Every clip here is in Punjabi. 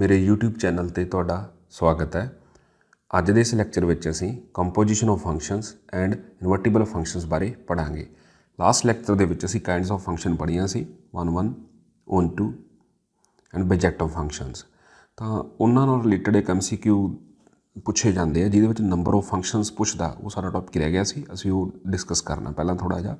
ਮੇਰੇ YouTube ਚੈਨਲ ਤੇ ਤੁਹਾਡਾ ਸਵਾਗਤ ਹੈ ਅੱਜ ਦੇ ਇਸ ਲੈਕਚਰ ਵਿੱਚ ਅਸੀਂ composition of functions and invertible functions ਬਾਰੇ ਪੜਾਂਗੇ ਲਾਸਟ ਲੈਕਚਰ ਦੇ ਵਿੱਚ ਅਸੀਂ ਕਾਈਂਡਸ ਆਫ ਫੰਕਸ਼ਨ ਪੜ੍ਹੀਆਂ ਸੀ 1 1 2 ਐਂਡ ਬਜੈਕਟ ਆਫ ਫੰਕਸ਼ਨਸ ਤਾਂ ਉਹਨਾਂ ਨਾਲ ਰਿਲੇਟਡ ਇੱਕ MCQ ਪੁੱਛੇ ਜਾਂਦੇ ਆ ਜਿਹਦੇ ਵਿੱਚ ਨੰਬਰ ਆਫ ਫੰਕਸ਼ਨਸ ਪੁੱਛਦਾ ਉਹ ਸਾਰਾ ਟੌਪਿਕ ਰਹਿ ਗਿਆ ਸੀ ਅਸੀਂ ਉਹ ਡਿਸਕਸ ਕਰਨਾ ਪਹਿਲਾਂ ਥੋੜਾ ਜਿਹਾ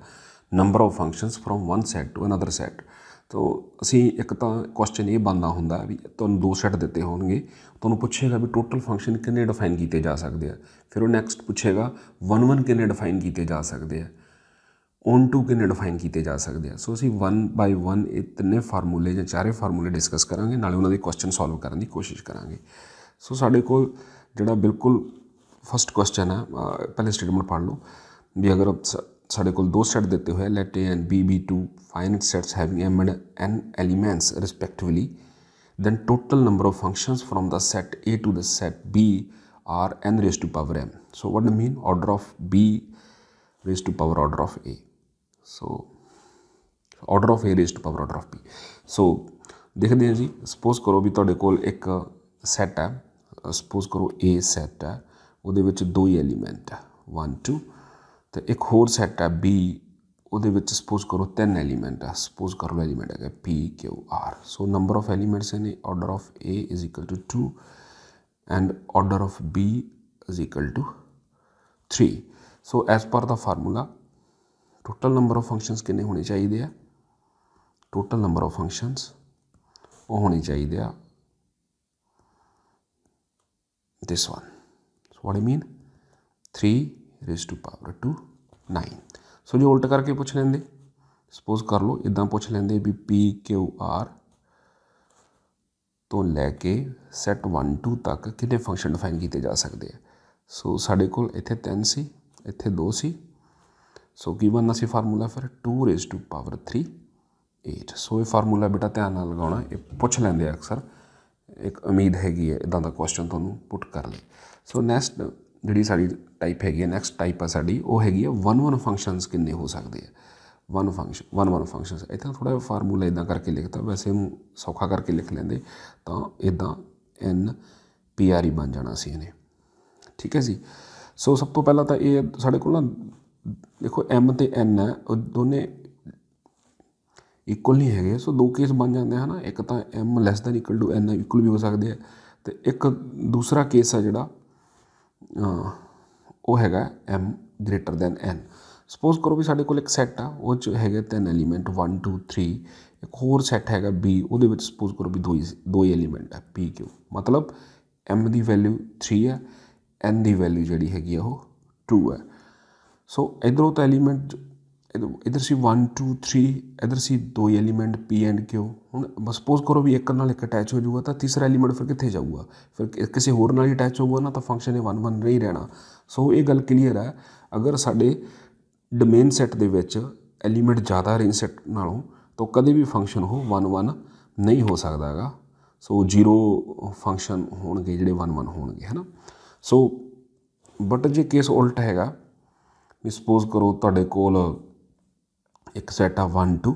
number of functions from one set to another set ਤੋ ਅਸੀਂ ਇੱਕ ਤਾਂ ਕੁਐਸਚਨ ਇਹ ਬੰਦਾ ਹੁੰਦਾ ਵੀ ਤੁਹਾਨੂੰ ਦੋ ਸੈੱਟ ਦਿੱਤੇ ਹੋਣਗੇ ਤੁਹਾਨੂੰ ਪੁੱਛੇਗਾ ਵੀ ਟੋਟਲ ਫੰਕਸ਼ਨ ਕਿੰਨੇ ਡਿਫਾਈਨ ਕੀਤੇ ਜਾ ਸਕਦੇ ਆ ਫਿਰ ਉਹ ਨੈਕਸਟ ਪੁੱਛੇਗਾ 1-1 ਕਿੰਨੇ ਡਿਫਾਈਨ ਕੀਤੇ ਜਾ ਸਕਦੇ ਆ 1 ਟੂ ਕਿੰਨੇ ਡਿਫਾਈਨ ਕੀਤੇ ਜਾ ਸਕਦੇ ਆ ਸੋ ਅਸੀਂ 1 ਬਾਈ 1 ਇਤਨੇ ਫਾਰਮੂਲੇ ਜਾਂ ਚਾਰੇ ਫਾਰਮੂਲੇ ਡਿਸਕਸ ਕਰਾਂਗੇ ਨਾਲੇ ਉਹਨਾਂ ਦੇ ਕੁਐਸਚਨ ਸੋਲਵ ਕਰਨ ਦੀ ਕੋਸ਼ਿਸ਼ ਕਰਾਂਗੇ ਸੋ ਸਾਡੇ ਕੋਲ ਜਿਹੜਾ ਬਿਲਕੁਲ ਫਸਟ ਕੁਐਸਚਨ ਹੈ ਪਹਿਲੇ ਸਟੇਟਮੈਂਟ ਪੜ੍ਹ ਲਓ ਵੀ ਅਗਰ साढ़े को दो सैट देते हुए let A and B be two finite sets having M and N elements respectively then total number of function from the set A to the set B are N raise to power M so what mean order of B raise to power order of A so order of A raise to power order of B so देखते हैं जी सपोज करो भी थोड़े को सैट है सपोज करो ए सैट है वो दो ही एलीमेंट है वन टू ਤੇ ਇੱਕ ਹੋਰ ਸੈੱਟ ਹੈ B ਉਹਦੇ ਵਿੱਚ ਸਪੋਜ਼ ਕਰੋ ਤਿੰਨ ਐਲੀਮੈਂਟ ਆ ਸਪੋਜ਼ ਕਰੋ ਐਲੀਮੈਂਟ ਹੈਗਾ P Q R so number of elements in order of A is equal to 2 and order of B is equal to 3 so as per the formula total number of functions ਕਿੰਨੇ ਹੋਣੇ ਚਾਹੀਦੇ ਆ ਟੋਟਲ ਨੰਬਰ ਆਫ ਫੰਕਸ਼ਨਸ ਉਹ ਹੋਣੇ ਚਾਹੀਦੇ ਆ this one so what i mean 3 raise to power 2 9 so ਜੇ ਉਲਟ ਕਰਕੇ ਪੁੱਛ ਲੈਂਦੇ ਸਪੋਜ਼ ਕਰ ਲਓ ਇਦਾਂ ਪੁੱਛ ਲੈਂਦੇ ਵੀ ਪੀ ਕਿਊ ਆਰ ਤੋਂ ਲੈ ਕੇ ਸੈਟ 1 2 ਤੱਕ ਕਿੰਨੇ ਫੰਕਸ਼ਨ ਡਿਫਾਈਨ ਕੀਤੇ ਜਾ ਸਕਦੇ ਆ ਸੋ ਸਾਡੇ ਕੋਲ ਇੱਥੇ 3 ਸੀ ਇੱਥੇ 2 ਸੀ ਸੋ ਕੀ ਬਣਨਾ ਸੀ ਫਾਰਮੂਲਾ ਫਿਰ 2 ਰੇਸ ਟੂ ਪਾਵਰ 3 8 ਸੋ ਇਹ ਫਾਰਮੂਲਾ ਬੇਟਾ ਧਿਆਨ ਨਾਲ ਲਗਾਉਣਾ ਇਹ ਪੁੱਛ ਲੈਂਦੇ ਆ ਅਕਸਰ ਇੱਕ ਉਮੀਦ ਹੈਗੀ ਹੈ ਇਦਾਂ ਦਾ ਕੁਐਸਚਨ ਤੁਹਾਨੂੰ ਪੁੱਟ ਕਰ ਲਈ ਸੋ ਨੈਕਸਟ ਜਿਹੜੀ ਸਾਡੀ ਟਾਈਪ ਹੈਗੀ ਹੈ ਨੈਕਸਟ ਟਾਈਪ ਆ ਸਾਡੀ ਉਹ ਹੈਗੀ ਹੈ 1 1 ਫੰਕਸ਼ਨਸ ਕਿੰਨੇ ਹੋ ਸਕਦੇ ਆ 1 ਫੰਕਸ਼ਨ 1 1 ਫੰਕਸ਼ਨਸ ਇਦਾਂ ਥੋੜਾ ਫਾਰਮੂਲਾ ਇਦਾਂ ਕਰਕੇ ਲਿਖਤਾ ਵੈਸੇ ਇਹਨੂੰ ਸੌਖਾ ਕਰਕੇ ਲਿਖ ਲੈਂਦੇ ਤਾਂ ਇਦਾਂ n ਪੀਆਰ ਹੀ e ਬਣ ਜਾਣਾ ਸੀ ਇਹਨੇ ਠੀਕ ਹੈ ਜੀ ਸੋ ਸਭ ਤੋਂ ਪਹਿਲਾਂ ਤਾਂ ਇਹ ਸਾਡੇ ਕੋਲ ਨਾ ਦੇਖੋ m ਤੇ n ਹੈ ਉਹ ਦੋਨੇ ਇਕੁਅਲ ਨਹੀਂ ਹੈਗੇ ਸੋ ਦੋ ਕੇਸ ਬਣ ਜਾਂਦੇ ਹਨ ਇੱਕ ਤਾਂ m less than equal to n equal ਵੀ ਹੋ ਸਕਦੇ ਆ ਤੇ ਇੱਕ ਦੂਸਰਾ ਕੇਸ ਆ ਜਿਹੜਾ ਉਹ ਹੈਗਾ m greater than n suppose ਕਰੋ ਵੀ ਸਾਡੇ ਕੋਲ ਇੱਕ ਸੈੱਟ ਆ ਉਹ ਚ ਹੈਗੇ ਤਿੰਨ ਐਲੀਮੈਂਟ 1 2 3 ਇੱਕ ਹੋਰ ਸੈੱਟ ਹੈਗਾ b ਉਹਦੇ ਵਿੱਚ ਸਪੋਜ਼ ਕਰੋ ਵੀ ਦੋ ਹੀ ਦੋ ਹੀ ਐਲੀਮੈਂਟ ਆ p q ਮਤਲਬ m ਦੀ ਵੈਲਿਊ 3 ਹੈ n ਦੀ ਵੈਲਿਊ ਜਿਹੜੀ ਹੈਗੀ ਆ ਉਹ 2 ਹੈ ਸੋ ਇਧਰੋਂ ਤਾਂ ਐਲੀਮੈਂਟ ਇਧਰ ਸੀ 1 2 3 ਇਧਰ ਸੀ ਦੋ ਹੀ ਐਲੀਮੈਂਟ ਪੀ ਐਂਡ q ਹੁਣ ਸਪੋਜ਼ ਕਰੋ ਵੀ ਇੱਕ ਨਾਲ ਇੱਕ ਅਟੈਚ ਹੋ ਜਾਊਗਾ ਤਾਂ ਤੀਸਰਾ ਐਲੀਮੈਂਟ ਫਿਰ ਕਿੱਥੇ ਜਾਊਗਾ ਫਿਰ ਕਿਸੇ ਹੋਰ ਨਾਲ ਹੀ ਅਟੈਚ ਹੋਊਗਾ ਨਾ ਤਾਂ ਫੰਕਸ਼ਨ ਇਹ 1 1 ਨਹੀਂ ਰਹਿਣਾ ਸੋ ਇਹ ਗੱਲ ਕਲੀਅਰ ਹੈ ਅਗਰ ਸਾਡੇ ਡੋਮੇਨ ਸੈੱਟ ਦੇ ਵਿੱਚ ਐਲੀਮੈਂਟ ਜ਼ਿਆਦਾ ਰੇਂਜ ਸੈੱਟ ਨਾਲੋਂ ਤਾਂ ਕਦੇ ਵੀ ਫੰਕਸ਼ਨ ਉਹ 1 1 ਨਹੀਂ ਹੋ ਸਕਦਾਗਾ ਸੋ ਜ਼ੀਰੋ ਫੰਕਸ਼ਨ ਹੋਣਗੇ ਜਿਹੜੇ 1 1 ਹੋਣਗੇ ਹੈਨਾ ਸੋ ਬਟ ਜੇ ਕੇਸ ਉਲਟ ਹੈਗਾ ਵੀ ਸਪੋਜ਼ ਕਰੋ ਤੁਹਾਡੇ ਕੋਲ ਇੱਕ ਸੈਟ ਆ 1 2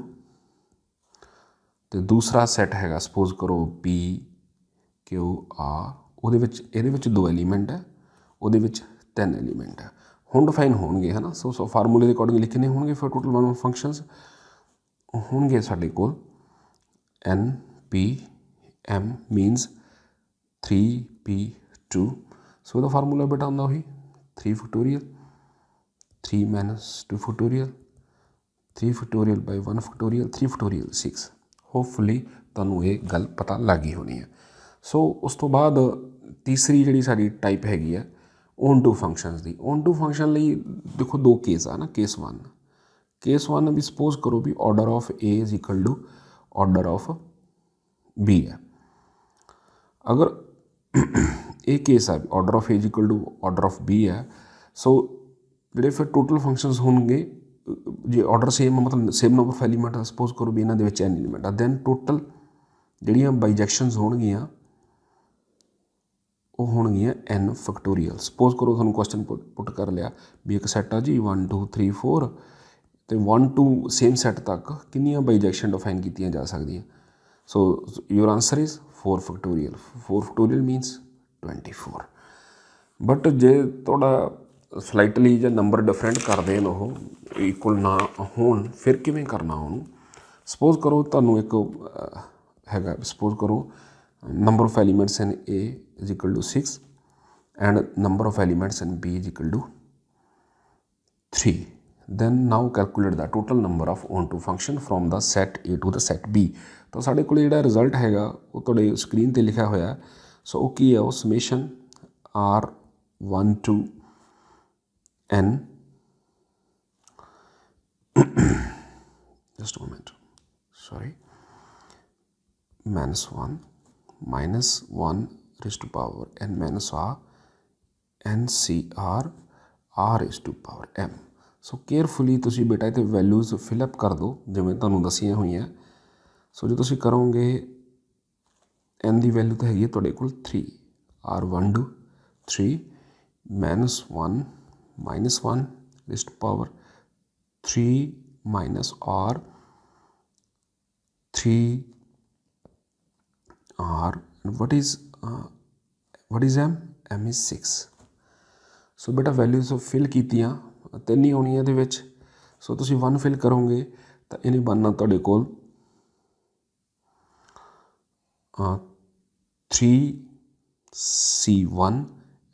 ਤੇ ਦੂਸਰਾ ਸੈਟ ਹੈਗਾ ਸਪੋਜ਼ ਕਰੋ P Q R ਉਹਦੇ ਵਿੱਚ ਇਹਦੇ ਵਿੱਚ ਦੋ ਐਲੀਮੈਂਟ ਹੈ ਉਹਦੇ ਵਿੱਚ ਤਿੰਨ ਐਲੀਮੈਂਟ ਹੈ ਹੁਣ ਡਿਫਾਈਨ ਹੋਣਗੇ ਹਨਾ ਸੋ ਸੋ ਫਾਰਮੂਲੇ ਦੇ ਅਕੋਰਡਿੰਗ ਲਿਖਨੇ ਹੋਣਗੇ ਫਿਰ ਟੋਟਲ ਨੰਬਰ ਆਫ ਫੰਕਸ਼ਨਸ ਹੋਣਗੇ ਸਾਡੇ ਕੋਲ N P M means 3 2 so the formula ਬੇਟਾ ਹੁੰਦਾ ਉਹੀ 3 factorial 3 2 factorial 3 factorial by 1 factorial 3 factorial 6 hopefully ਤੁਹਾਨੂੰ ਇਹ ਗੱਲ ਪਤਾ ਲੱਗੀ ਹੋਣੀ ਹੈ ਸੋ ਉਸ ਤੋਂ ਬਾਅਦ ਤੀਸਰੀ ਜਿਹੜੀ ਸਾਡੀ ਟਾਈਪ ਹੈਗੀ ਆ ਓਨ ਟੂ ਫੰਕਸ਼ਨਸ ਦੀ ਓਨ ਟੂ ਫੰਕਸ਼ਨ ਲਈ ਦੇਖੋ ਦੋ ਕੇਸ ਆ ਨਾ ਕੇਸ 1 ਕੇਸ 1 ਵੀ ਸਪੋਜ਼ ਕਰੋ ਵੀ order of A is equal to order of B ਹੈ ਅਗਰ ਇਹ ਕੇਸ ਆ order of A is equal to order of B ਹੈ ਸੋ ਜਿਹੜੇ ਫਿਰ ਟੋਟਲ ਫੰਕਸ਼ਨਸ ਹੋਣਗੇ ਜੇ ਆਰਡਰ ਸੇਮ ਮਤਲਬ same number of element suppose ਕਰੋ ਵੀ ਇਹਨਾਂ ਦੇ ਵਿੱਚ ਐਨ ਐਲੀਮੈਂਟ ਆ ਦੈਨ ਟੋਟਲ ਜਿਹੜੀਆਂ ਬਾਈਜੈਕਸ਼ਨਸ ਹੋਣਗੀਆਂ ਉਹ ਹੋਣਗੀਆਂ ਐਨ ਫੈਕਟੋਰੀਅਲ ਸਪੋਜ਼ ਕਰੋ ਤੁਹਾਨੂੰ ਕੁਐਸਚਨ ਪੁੱਟ ਕਰ ਲਿਆ ਵੀ ਇੱਕ ਸੈੱਟ ਆ ਜੀ 1 2 3 4 ਤੇ 1 2 ਸੇਮ ਸੈੱਟ ਤੱਕ ਕਿੰਨੀਆਂ ਬਾਈਜੈਕਸ਼ਨ ਡਿਫਾਈਨ ਕੀਤੀਆਂ ਜਾ ਸਕਦੀਆਂ so your answer is 4 factorial 4 factorial means 24 but ਜੇ ਤੁਹਾਡਾ ਸਲਾਈਟਲੀ ਜੇ ਨੰਬਰ ਡਿਫਰੈਂਟ ਕਰ ਦੇਣ ਉਹ ਇਕੁਅਲ ਨਾ ਹੋਣ ਫਿਰ ਕਿਵੇਂ ਕਰਨਾ ਉਹਨੂੰ ਸਪੋਜ਼ ਕਰੋ ਤੁਹਾਨੂੰ ਇੱਕ ਹੈਗਾ ਸਪੋਜ਼ ਕਰੋ number of elements in A is equal to 6 and number of elements in B is equal to 3 then now calculate the total number of one to function from the set A to the set B ਤਾਂ ਸਾਡੇ ਕੋਲ ਜਿਹੜਾ ਰਿਜ਼ਲਟ ਹੈਗਾ ਉਹ ਤੁਹਾਡੇ ਸਕਰੀਨ ਤੇ ਲਿਖਿਆ ਹੋਇਆ ਸੋ ਉਹ ਕੀ ਹੈ ਉਹ summation R 1 to n. Just a moment. Sorry. Minus 1 minus 1 raised to power n minus r ncr r raised to power m so carefully ਤੁਸੀਂ ਬੇਟਾ ਇਹਤੇ ਵੈਲਿਊਜ਼ ਫਿਲ ਅਪ ਕਰ ਦਿਓ ਜਿਵੇਂ ਤੁਹਾਨੂੰ ਦਸੀਆਂ ਹੋਈਆਂ ਸੋ ਜੇ ਤੁਸੀਂ ਕਰੋਗੇ n ਦੀ ਵੈਲਿਊ ਤਾਂ ਹੈਗੀ ਤੁਹਾਡੇ ਕੋਲ 3 r12 3 minus 1 minus 1 raised to power 3 minus r 3 r and what is uh, what is m m is 6 ਸੋ ਬੇਟਾ ਵੈਲਿਊਜ਼ ਆਫ ਫਿਲ ਕੀਤੀਆਂ ਤਿੰਨ ਹੀ ਹੋਣੀਆਂ ਇਹਦੇ ਵਿੱਚ ਸੋ ਤੁਸੀਂ 1 ਫਿਲ ਕਰੋਗੇ ਤਾਂ ਇਹਨੇ ਬਣਨਾ ਤੁਹਾਡੇ ਕੋਲ ਆ 3 c1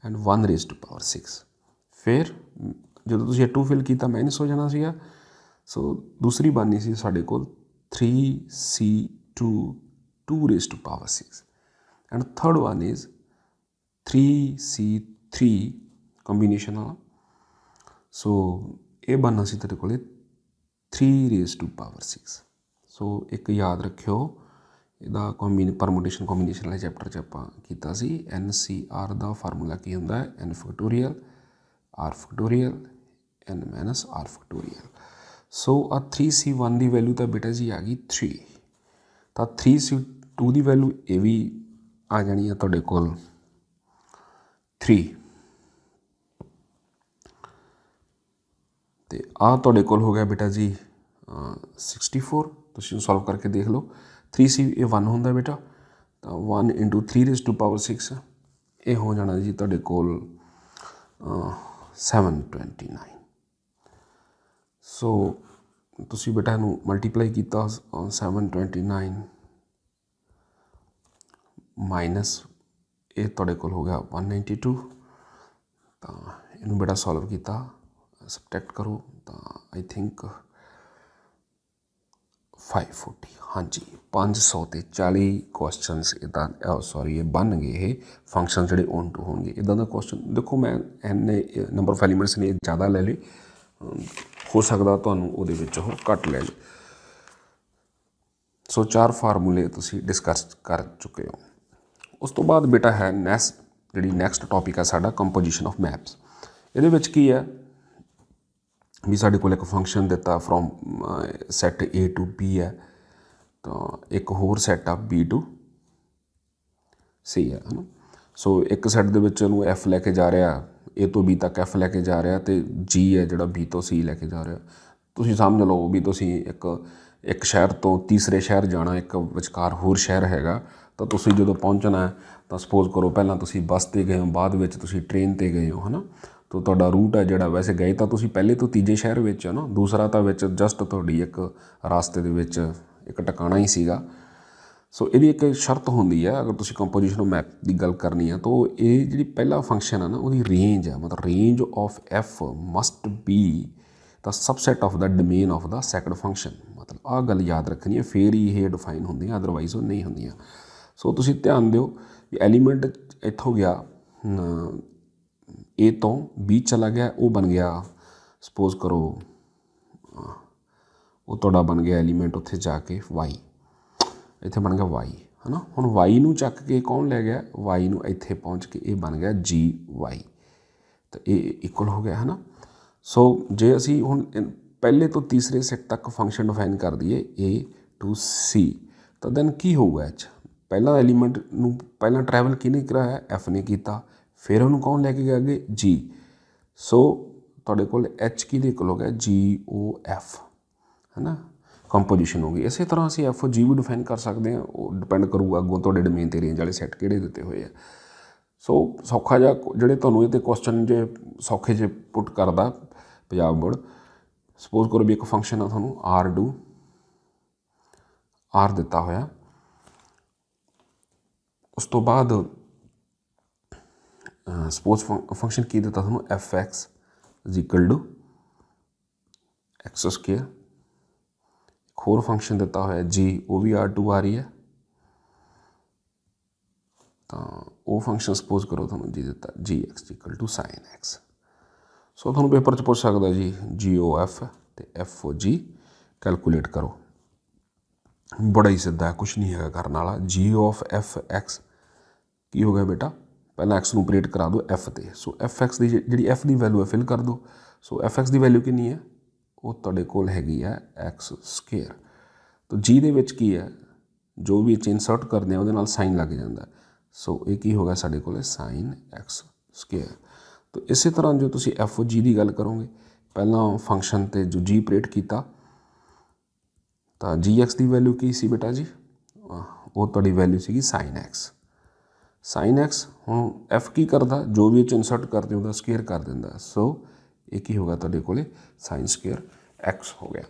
and 1 raised to power 6 ਫਿਰ ਜਦੋਂ ਤੁਸੀਂ ਇਹ 2 ਫਿਲ ਕੀਤਾ ਮਾਈਨਸ ਹੋ ਜਾਣਾ ਸੀਗਾ ਸੋ ਦੂਸਰੀ ਬਾਨੀ ਸੀ ਸਾਡੇ ਕੋਲ 3c2 2 raise to power 6 and third one is 3c3 ਆ ਸੋ ਇਹ ਬਾਨਾ ਸੀ ਤੇਰੇ ਕੋਲੇ 3 ਰੇਸ ਟੂ ਪਾਵਰ 6 ਸੋ ਇੱਕ ਯਾਦ ਰੱਖਿਓ ਇਹਦਾ ਕੰਬੀਨ ਪਰਮੋਟੇਸ਼ਨ ਕੰਬੀਨੇਸ਼ਨ ਵਾਲੇ ਚੈਪਟਰ 'ਚ ਆਪਾਂ ਕੀਤਾ ਸੀ NCR ਦਾ ਫਾਰਮੂਲਾ ਕੀ ਹੁੰਦਾ ਹੈ n factorial r factorial n minus r factorial so a 3c1 ਦੀ ਵੈਲਿਊ ਤਾਂ ਬੇਟਾ ਜੀ ਆ ਗਈ 3 ਤਾਂ 3c2 ਦੀ ਵੈਲਿਊ ਇਹ ਵੀ ਆ ਜਾਣੀ ਆ ਤੁਹਾਡੇ ਕੋਲ 3 ਤੇ ਆ ਤੁਹਾਡੇ ਕੋਲ ਹੋ ਗਿਆ ਬੇਟਾ ਜੀ 64 ਤੁਸੀਂ ਸੋਲਵ ਕਰਕੇ ਦੇਖ ਲਓ 3c ਇਹ 1 ਹੁੰਦਾ ਬੇਟਾ ਤਾਂ 1 3 6 ਇਹ ਹੋ ਜਾਣਾ ਜੀ ਤੁਹਾਡੇ ਕੋਲ 729 ਸੋ ਤੁਸੀਂ ਬੇਟਾ ਨੂੰ ਮਲਟੀਪਲਾਈ ਕੀਤਾ 729 ਮਾਈਨਸ ਇਹ ਤੁਹਾਡੇ ਕੋਲ ਹੋ ਗਿਆ 192 ਤਾਂ ਇਹਨੂੰ ਬੇਟਾ ਸੋਲਵ ਕੀਤਾ ਸਬਟ੍ਰੈਕਟ ਕਰੋ ਤਾਂ ਆਈ ਥਿੰਕ 540 ਹਾਂਜੀ 500 ਤੇ 40 ਕੁਐਸਚਨਸ ਇਦਾਂ ਸੌਰੀ ਇਹ ਬਣ ਗਏ ਇਹ ਫੰਕਸ਼ਨ ਜਿਹੜੇ ਔਨ ਟੂ ਹੋਣਗੇ ਇਦਾਂ ਦਾ ਕੁਐਸਚਨ ਦੇਖੋ ਮੈਂ ਐਨੇ ਨੰਬਰ ਆਫ ਐਲੀਮੈਂਟਸ ਨੇ ਜ਼ਿਆਦਾ ਲੈ ਲਈ ਹੋ ਸਕਦਾ ਤੁਹਾਨੂੰ ਉਹਦੇ ਵਿੱਚ ਉਹ ਘੱਟ ਲੈ ਲਈ ਸੋ ਚਾਰ ਫਾਰਮੂਲੇ ਤੁਸੀਂ ਡਿਸਕਸ ਕਰ ਚੁੱਕੇ ਹੋ ਉਸ ਤੋਂ ਬਾਅਦ ਬੇਟਾ ਹੈ ਨੈਕਸਟ ਜਿਹੜੀ ਨੈਕਸਟ ਟੌਪਿਕ ਹੈ ਸਾਡਾ ਕੰਪੋਜੀਸ਼ਨ ਆਫ ਮੈਪਸ ਇਹਦੇ ਵਿੱਚ ਕੀ ਹੈ ਵੀ ਸਾਡੇ ਕੋਲ ਇੱਕ ਫੰਕਸ਼ਨ ਦਿੱਤਾ from set A to B ਹੈ ਤਾਂ ਇੱਕ ਹੋਰ ਸੈਟ ਆ B ਟੂ C ਹੈ ਹਨਾ ਸੋ ਇੱਕ ਸੈਟ ਦੇ ਵਿੱਚ ਉਹਨੂੰ F ਲੈ ਕੇ ਜਾ ਰਿਹਾ A ਤੋਂ B ਤੱਕ F ਲੈ ਕੇ ਜਾ ਰਿਹਾ ਤੇ G ਹੈ ਜਿਹੜਾ B ਤੋਂ C ਲੈ ਕੇ ਜਾ ਰਿਹਾ ਤੁਸੀਂ ਸਮਝ ਲਓ ਵੀ ਤੁਸੀਂ ਇੱਕ ਇੱਕ ਸ਼ਹਿਰ ਤੋਂ ਤੀਸਰੇ ਸ਼ਹਿਰ ਜਾਣਾ ਇੱਕ ਵਿਚਕਾਰ ਹੋਰ ਸ਼ਹਿਰ ਹੈਗਾ ਤਾਂ ਤੁਸੀਂ ਜਦੋਂ ਪਹੁੰਚਣਾ ਤਾਂ ਸਪੋਜ਼ ਕਰੋ ਪਹਿਲਾਂ ਤੁਸੀਂ ਬੱਸ ਤੇ ਗਏ ਹੋ ਬਾਅਦ ਵਿੱਚ ਤੁਸੀਂ ਟ੍ਰੇਨ ਤੇ ਗਏ ਹੋ ਹਨਾ ਤੋਂ ਤੁਹਾਡਾ ਰੂਟ ਹੈ ਜਿਹੜਾ ਵੈਸੇ ਗਏ ਤਾਂ ਤੁਸੀਂ ਪਹਿਲੇ ਤੋਂ ਤੀਜੇ ਸ਼ਹਿਰ ਵਿੱਚ ਹੋ ਨਾ ਦੂਸਰਾ ਤਾਂ ਵਿੱਚ ਜਸਟ ਤੁਹਾਡੀ ਇੱਕ ਰਾਸਤੇ ਦੇ ਵਿੱਚ ਇੱਕ ਟਿਕਾਣਾ ਹੀ ਸੀਗਾ ਸੋ ਇਹਦੀ ਇੱਕ ਸ਼ਰਤ ਹੁੰਦੀ ਹੈ ਅਗਰ ਤੁਸੀਂ ਕੰਪੋਜੀਸ਼ਨ ਮੈਪ ਦੀ ਗੱਲ ਕਰਨੀ ਆ ਤਾਂ ਇਹ ਜਿਹੜੀ ਪਹਿਲਾ ਫੰਕਸ਼ਨ ਆ ਨਾ ਉਹਦੀ ਰੇਂਜ ਆ ਮਤਲਬ range of F must be the subset of the domain of the second function ਮਤਲਬ ਆ ਗੱਲ ਯਾਦ ਰੱਖਣੀ ਹੈ ਫੇਰ ਹੀ ਇਹ ਡਿਫਾਈਨ ਹੁੰਦੀ ਹੈ ਅਦਰਵਾਈਜ਼ ਉਹ ਨਹੀਂ ਹੁੰਦੀਆਂ ਸੋ ਤੁਸੀਂ ਧਿਆਨ ਦਿਓ ਕਿ ਐਲੀਮੈਂਟ ਇੱਥੋਂ ਗਿਆ A ਤੋਂ B ਚਲਾ ਗਿਆ ਉਹ ਬਣ ਗਿਆ ਸਪੋਜ਼ ਕਰੋ ਉਹ ਤੁਹਾਡਾ ਬਣ ਗਿਆ ਐਲੀਮੈਂਟ ਉੱਥੇ ਜਾ ਕੇ y ਇੱਥੇ ਬਣ ਗਿਆ y ਹਨਾ ਹੁਣ y ਨੂੰ ਚੱਕ ਕੇ ਕੌਣ ਲੈ ਗਿਆ y ਨੂੰ ਇੱਥੇ ਪਹੁੰਚ ਕੇ ਇਹ ਬਣ ਗਿਆ gy ਤਾਂ ਇਹ ਇਕੁਅਲ ਹੋ ਗਿਆ ਹਨਾ ਸੋ ਜੇ ਅਸੀਂ ਹੁਣ ਪਹਿਲੇ ਤੋਂ ਤੀਸਰੇ ਸੈਟ ਤੱਕ ਫੰਕਸ਼ਨ ਡਿਫਾਈਨ ਕਰ ਦਈਏ a ਟੂ c ਤਾਂ ਦੈਨ ਕੀ ਹੋਊਗਾ ਇਹ ਪਹਿਲਾ ਐਲੀਮੈਂਟ ਨੂੰ ਪਹਿਲਾਂ ਟਰੈਵਲ ਕਿਹਨੇ ਕਰਾਇਆ f ਨੇ ਕੀਤਾ ਫਿਰ ਉਹਨੂੰ ਕੌਣ ਲੈ ਕੇ ਗਿਆ ਅੱਗੇ ਜੀ ਸੋ ਤੁਹਾਡੇ ਕੋਲ ਐਚ ਕੀ ਦੇ ਇਕੁਅਲ ਹੈ ਗਿਆ ਜੀ ਓ ਐਫ ਹੈਨਾ ਕੰਪੋਜੀਸ਼ਨ ਹੋ ਗਈ ਇਸੇ ਤਰ੍ਹਾਂ ਅਸੀਂ ਐਫ ਓ ਜੀ ਵੀ ਡਿਫਾਈਨ ਕਰ ਸਕਦੇ ਹਾਂ ਉਹ ਡਿਪੈਂਡ ਕਰੂਗਾ ਅੱਗੋਂ ਤੁਹਾਡੇ ਡੋਮੇਨ ਤੇ ਰੇਂਜ ਵਾਲੇ ਸੈੱਟ ਕਿਹੜੇ ਦਿੱਤੇ ਹੋਏ ਆ ਸੋ ਸੌਖਾ ਜਿਹਾ ਜਿਹੜੇ ਤੁਹਾਨੂੰ ਇਹਦੇ ਕੁਐਸਚਨ ਜੇ ਸੌਖੇ ਜੇ ਪੁੱਟ ਕਰਦਾ ਪੰਜਾਬ ਬੋਰਡ ਸਪੋਜ਼ ਕਰੋ ਵੀ ਇੱਕ ਫੰਕਸ਼ਨ ਆ ਤੁਹਾਨੂੰ ਆਰ ਡੂ ਆਰ ਦਿੱਤਾ ਹੋਇਆ ਉਸ ਤੋਂ ਬਾਅਦ ਸਪੋਰਟਸ ਫੰਕਸ਼ਨ ਕੀ ਦਿੱਤਾ ਤੁਹਾਨੂੰ fx x2 ਇੱਕ ਹੋਰ ਫੰਕਸ਼ਨ ਦਿੱਤਾ ਹੋਇਆ g ਉਹ ਵੀ r2 ਆ ਰਹੀ ਹੈ ਤਾਂ ਉਹ ਫੰਕਸ਼ਨ ਸਪੋਜ਼ ਕਰੋ ਤੁਹਾਨੂੰ ਜੀ ਦਿੱਤਾ gx sin x ਸੋ ਤੁਹਾਨੂੰ ਪੇਪਰ 'ਚ ਪੁੱਛ ਸਕਦਾ ਜੀ gof ਤੇ fog ਕੈਲਕੂਲੇਟ ਕਰੋ ਬੜਾ ਹੀ ਸਿੱਧਾ ਕੁਝ ਨਹੀਂ ਹੈਗਾ ਕਰਨ ਵਾਲਾ g of f x ਕੀ ਹੋ ਗਿਆ ਬੇਟਾ ਪਹਿਲਾਂ x ਨੂੰ ਆਪਰੇਟ ਕਰਾ ਦਿਓ f ਤੇ ਸੋ fx ਦੀ ਜਿਹੜੀ f ਦੀ ਵੈਲਿਊ ਹੈ ਫਿਲ ਕਰ ਦਿਓ ਸੋ fx ਦੀ ਵੈਲਿਊ ਕਿੰਨੀ ਹੈ ਉਹ ਤੁਹਾਡੇ ਕੋਲ ਹੈਗੀ ਹੈ ਸਕੁਅਰ ਤਾਂ g ਦੇ ਵਿੱਚ ਕੀ ਹੈ ਜੋ ਵੀ ਚ ਇਨਸਰਟ ਕਰਦੇ ਆ ਉਹਦੇ ਨਾਲ ਸਾਈਨ ਲੱਗ ਜਾਂਦਾ ਸੋ ਇਹ ਕੀ ਹੋਗਾ ਸਾਡੇ ਕੋਲ ਸਾਈਨ ਸਕੁਅਰ ਤਾਂ ਇਸੇ ਤਰ੍ਹਾਂ ਜੋ ਤੁਸੀਂ g ਦੀ ਗੱਲ ਕਰੋਗੇ ਪਹਿਲਾਂ ਫੰਕਸ਼ਨ ਤੇ ਜੋ g ਆਪਰੇਟ ਕੀਤਾ ਤਾਂ gx ਦੀ ਵੈਲਿਊ ਕੀ ਸੀ ਬੇਟਾ ਜੀ ਉਹ ਤੁਹਾਡੀ ਵੈਲਿਊ ਸੀਗੀ sin x sin x ਹੁਣ f ਕੀ ਕਰਦਾ ਜੋ ਵੀ ਇਹ ਇਨਸਰਟ ਕਰਦੇ ਉਹਦਾ ਸਕੁਅਰ ਕਰ ਦਿੰਦਾ ਸੋ ਇਹ ਕੀ ਹੋਗਾ ਤੁਹਾਡੇ ਕੋਲੇ sin ਸਕੁਅਰ x ਹੋ ਗਿਆ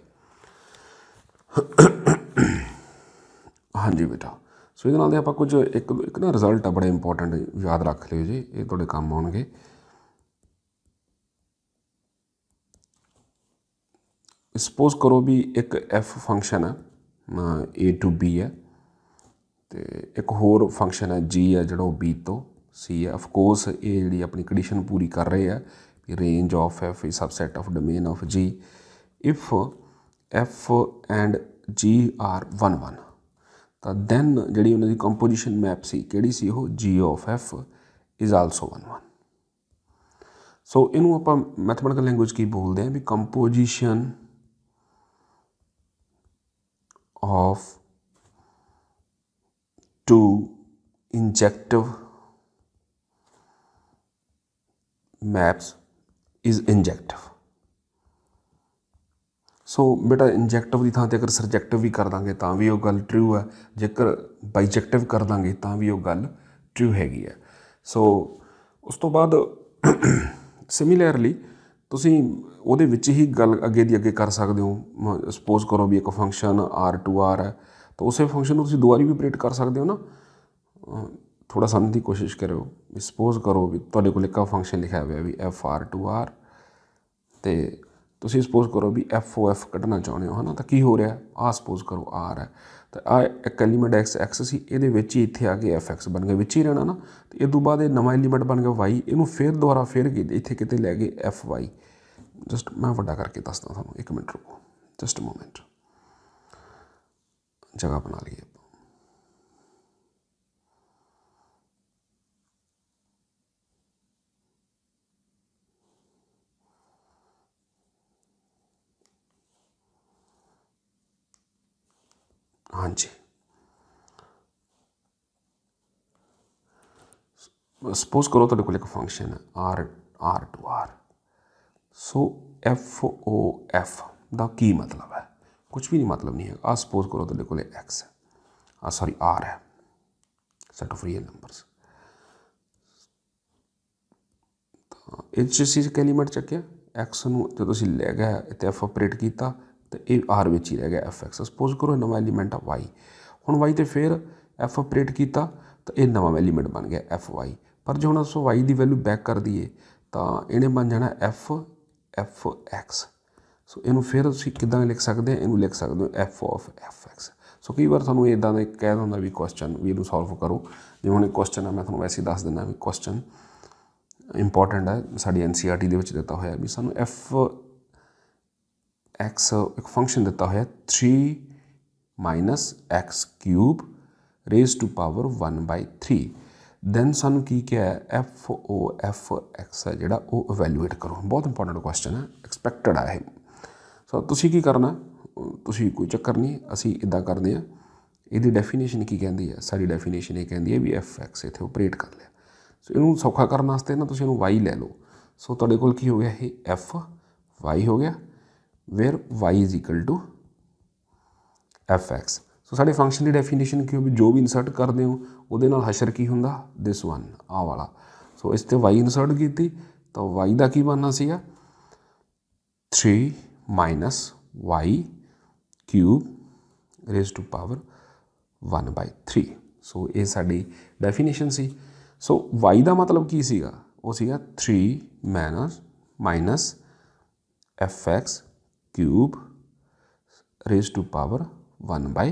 ਹਾਂਜੀ ਬੇਟਾ ਸੋ ਇਹਦੇ ਨਾਲ ਦੇ ਆਪਾਂ ਕੁਝ ਇੱਕ ਇੱਕ ਨਾ ਰਿਜ਼ਲਟ ਆ ਬੜਾ ਇੰਪੋਰਟੈਂਟ ਯਾਦ ਰੱਖ ਲਿਓ ਜੀ ਇਹ ਤੁਹਾਡੇ ਕੰਮ ਆਉਣਗੇ ਸਪੋਜ਼ ਕਰੋ ਵੀ ਇੱਕ f ਫੰਕਸ਼ਨ ਆ a ਟੂ b ਹੈ ਤੇ ਇੱਕ ਹੋਰ ਫੰਕਸ਼ਨ ਹੈ ਜੀ ਹੈ ਜਿਹੜਾ ਉਹ ਬੀ ਤੋਂ ਸੀ ਹੈ ਆਫ ਕੋਰਸ ਇਹ ਜਿਹੜੀ ਆਪਣੀ ਕੰਡੀਸ਼ਨ ਪੂਰੀ ਕਰ ਰਹੇ ਆ ਕਿ range of F is subset of domain of G if F and G are 1 1 ਤਾਂ ਦੈਨ ਜਿਹੜੀ ਉਹਨਾਂ ਦੀ ਕੰਪੋਜੀਸ਼ਨ ਮੈਪ ਸੀ ਕਿਹੜੀ ਸੀ ਉਹ G of F is also 1 1 so ਇਹਨੂੰ ਆਪਾਂ ਮੈਥਮੈਟਿਕਲ ਲੈਂਗੁਏਜ ਕੀ ਬੋਲਦੇ ਆ ਵੀ composition of two injective maps is injective so ਬੇਟਾ ਇੰਜੈਕਟਿਵ ਦੀ ਥਾਂ ਤੇ ਅਗਰ ਸਰਜੈਕਟਿਵ ਵੀ ਕਰ ਦਾਂਗੇ ਤਾਂ ਵੀ ਉਹ ਗੱਲ ਟਰੂ ਹੈ ਜੇਕਰ ਬਾਈਜੈਕਟਿਵ ਕਰ ਦਾਂਗੇ ਤਾਂ ਵੀ ਉਹ ਗੱਲ ਟਰੂ ਹੈਗੀ ਹੈ ਸੋ ਉਸ ਤੋਂ ਬਾਅਦ ਸਿਮਿਲਰਲੀ ਤੁਸੀਂ ਉਹਦੇ ਵਿੱਚ ਹੀ ਗੱਲ ਅੱਗੇ ਦੀ ਅੱਗੇ ਕਰ ਸਕਦੇ ਹੋ ਸਪੋਜ਼ ਕਰੋ ਵੀ ਇੱਕ ਫੰਕਸ਼ਨ r2r ਹੈ ਤਾਂ ਉਸੇ ਫੰਕਸ਼ਨ ਨੂੰ ਤੁਸੀਂ ਦੋ ਵਾਰੀ ਵੀ ਆਪਰੇਟ ਕਰ ਸਕਦੇ ਹੋ ਨਾ ਥੋੜਾ ਸਮਝਣ ਦੀ ਕੋਸ਼ਿਸ਼ ਕਰਿਓ ਸਪੋਜ਼ ਕਰੋ ਵੀ ਤੁਹਾਡੇ ਕੋਲ ਇੱਕ ਫੰਕਸ਼ਨ ਲਿਖਿਆ ਹੋਇਆ ਵੀ ਐਫ ਆਰ 2 ਤੇ ਤੁਸੀਂ ਸਪੋਜ਼ ਕਰੋ ਵੀ fof ਕੱਢਣਾ ਚਾਹੁੰਦੇ ਹੋ ਹਨਾ ਤਾਂ ਕੀ ਹੋ ਰਿਹਾ ਆ ਸਪੋਜ਼ ਕਰੋ r ਹੈ ਤਾਂ ਆ ਇੱਕ ਐਲੀਮੈਂਟ x x ਸੀ ਇਹਦੇ ਵਿੱਚ ਹੀ ਇੱਥੇ ਆ ਕੇ fx ਬਣ ਗਿਆ ਵਿੱਚ ਹੀ ਰਹਿਣਾ ਨਾ ਤੇ ਇਸ ਤੋਂ ਬਾਅਦ ਇਹ ਨਵਾਂ ਐਲੀਮੈਂਟ ਬਣ ਗਿਆ y ਇਹਨੂੰ ਫੇਰ ਦੁਬਾਰਾ ਫੇਰ ਇੱਥੇ ਕਿਤੇ ਲੈ ਗਏ fy ਜਸਟ ਮੈਂ ਵੱਡਾ ਕਰਕੇ ਦੱਸਦਾ ਤੁਹਾਨੂੰ ਇੱਕ ਮਿੰਟ ਰੁਕੋ ਜਸਟ ਅ ਮੋਮੈਂਟ ਜਗ੍ਹਾ ਬਣਾ ਲਈਏ ਹਾਂਜੀ ਸਪੋਜ਼ ਕਰੋ ਤੁਹਾਡੇ ਕੋਲ ਇੱਕ function R R to R so F o f ਦਾ ਕੀ ਮਤਲਬ ਹੈ कुछ भी ਨਹੀਂ मतलब नहीं है आ सपोज करो तो लिखो ले एक्स है सॉरी आर है सेट ਨੰਬਰਸ ਤਾਂ नंबर्स ਇਸ ਚੀਜ਼ ਐਲੀਮੈਂਟ ਚੱਕਿਆ x ਨੂੰ ਜਦੋਂ ਅਸੀਂ ਲੈ ਗਏ ਤੇ f ਆਪਰੇਟ ਕੀਤਾ ਤੇ ਇਹ r ਵਿੱਚ ਹੀ ਰਹਿ ਗਿਆ fx ਸਪੋਜ਼ ਕਰੋ ਨਵਾਂ ਐਲੀਮੈਂਟ ਆ y ਹੁਣ y ਤੇ ਫਿਰ f ਆਪਰੇਟ ਕੀਤਾ ਤਾਂ ਇਹ ਨਵਾਂ ਐਲੀਮੈਂਟ ਬਣ ਗਿਆ fy ਪਰ ਜੇ ਹੁਣ ਅਸੀਂ y ਦੀ ਵੈਲਿਊ ਬੈਕ ਕਰ ਦਈਏ ਤਾਂ ਇਹਨੇ ਬਣ ਜਾਣਾ f fx ਸੋ ਇਹਨੂੰ ਫਿਰ ਤੁਸੀਂ ਕਿਦਾਂ ਲਿਖ ਸਕਦੇ ਆ ਇਹਨੂੰ ਲਿਖ ਸਕਦੇ ਹੋ f of fx ਸੋ ਕਈ ਵਾਰ ਤੁਹਾਨੂੰ ਇਦਾਂ ਇੱਕ ਕਹਿ ਦਿੰਦਾ ਵੀ ਕੁਐਸਚਨ ਵੀ ਇਹਨੂੰ ਸੋਲਵ ਕਰੋ ਜਿਵੇਂ ਹੁਣ ਇੱਕ ਕੁਐਸਚਨ ਆ ਮੈਂ ਤੁਹਾਨੂੰ ਵੈਸੇ ਦੱਸ ਦਿੰਦਾ ਵੀ ਕੁਐਸਚਨ ਇੰਪੋਰਟੈਂਟ ਹੈ ਸਾਡੀ NCERT ਦੇ ਵਿੱਚ ਦਿੱਤਾ ਹੋਇਆ ਵੀ ਸਾਨੂੰ f x ਇੱਕ ਫੰਕਸ਼ਨ ਦਿੱਤਾ ਹੋਇਆ 3 x raise to power 1/3 then ਸਾਨੂੰ ਕੀ ਕਿਹਾ ਹੈ ਐਫ ਓ ਐਫ ਐਕਸ ਜਿਹੜਾ ਉਹ ਇਵੈਲੂਏਟ ਕਰੋ ਬਹੁਤ ਇੰਪੋਰਟੈਂਟ ਕੁਐਸਚਨ ਹੈ ਐਕਸਪੈਕਟਡ ਆ ਇਹ ਸੋ ਤੁਸੀਂ ਕੀ ਕਰਨਾ ਤੁਸੀਂ ਕੋਈ ਚੱਕਰ ਨਹੀਂ ਅਸੀਂ ਇਦਾਂ ਕਰਦੇ ਆ ਇਹਦੀ ਡੈਫੀਨੇਸ਼ਨ ਕੀ ਕਹਿੰਦੀ ਆ ਸਾਡੀ ਡੈਫੀਨੇਸ਼ਨ ਇਹ ਕਹਿੰਦੀ ਹੈ ਵੀ ਐਫ ਐਕਸ ਇਥੇ ਆਪਰੇਟ ਕਰ ਲਿਆ ਸੋ ਇਹਨੂੰ ਸੌਖਾ ਕਰਨ ਵਾਸਤੇ ਨਾ ਤੁਸੀਂ ਇਹਨੂੰ y ਲੈ ਲਓ ਸੋ ਤੁਹਾਡੇ ਕੋਲ ਕੀ ਹੋ ਗਿਆ ਇਹ f y ਹੋ ਗਿਆ ਵੇਅਰ y fx ਸੋ ਸਾਡੇ ਫੰਕਸ਼ਨ ਦੀ ਡੈਫੀਨੇਸ਼ਨ ਕੀ ਹੋ ਵੀ ਜੋ ਵੀ ਇਨਸਰਟ ਕਰਦੇ ਹੋ ਉਹਦੇ ਨਾਲ ਹਸ਼ਰ ਕੀ ਹੁੰਦਾ ਦਿਸ ਵਨ ਆ ਵਾਲਾ ਸੋ ਇਸ ਤੇ y ਇਨਸਰਟ ਕੀਤੀ ਤਾਂ y ਦਾ ਕੀ ਬਣਨਾ ਸੀਗਾ 3 minus y cube raised to power 1 by 3 ਸੋ ਇਹ ਸਾਡੀ ਡੈਫੀਨੇਸ਼ਨ ਸੀ ਸੋ y ਦਾ ਮਤਲਬ ਕੀ ਸੀਗਾ ਉਹ ਸੀਗਾ 3 minus minus fx cube raised to power 1 by